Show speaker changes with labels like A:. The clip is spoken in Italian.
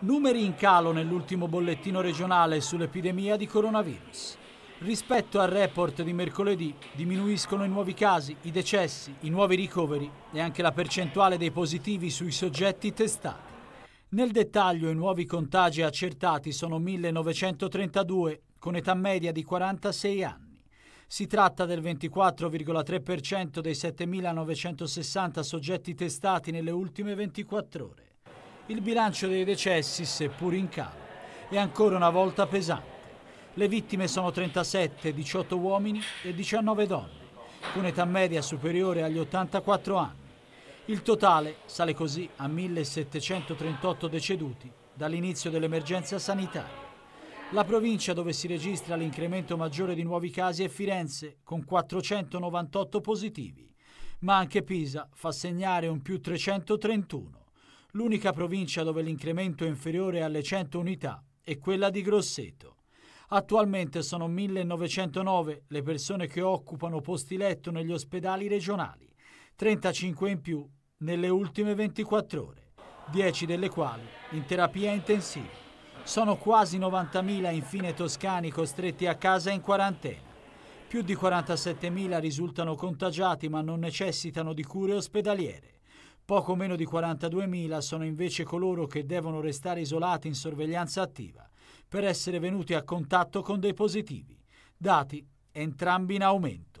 A: Numeri in calo nell'ultimo bollettino regionale sull'epidemia di coronavirus. Rispetto al report di mercoledì diminuiscono i nuovi casi, i decessi, i nuovi ricoveri e anche la percentuale dei positivi sui soggetti testati. Nel dettaglio i nuovi contagi accertati sono 1932 con età media di 46 anni. Si tratta del 24,3% dei 7.960 soggetti testati nelle ultime 24 ore. Il bilancio dei decessi, seppur in calo, è ancora una volta pesante. Le vittime sono 37, 18 uomini e 19 donne, con età media superiore agli 84 anni. Il totale sale così a 1738 deceduti dall'inizio dell'emergenza sanitaria. La provincia dove si registra l'incremento maggiore di nuovi casi è Firenze, con 498 positivi, ma anche Pisa fa segnare un più 331. L'unica provincia dove l'incremento è inferiore alle 100 unità è quella di Grosseto. Attualmente sono 1909 le persone che occupano posti letto negli ospedali regionali, 35 in più nelle ultime 24 ore, 10 delle quali in terapia intensiva. Sono quasi 90.000 infine toscani costretti a casa in quarantena. Più di 47.000 risultano contagiati ma non necessitano di cure ospedaliere. Poco meno di 42.000 sono invece coloro che devono restare isolati in sorveglianza attiva per essere venuti a contatto con dei positivi, dati entrambi in aumento.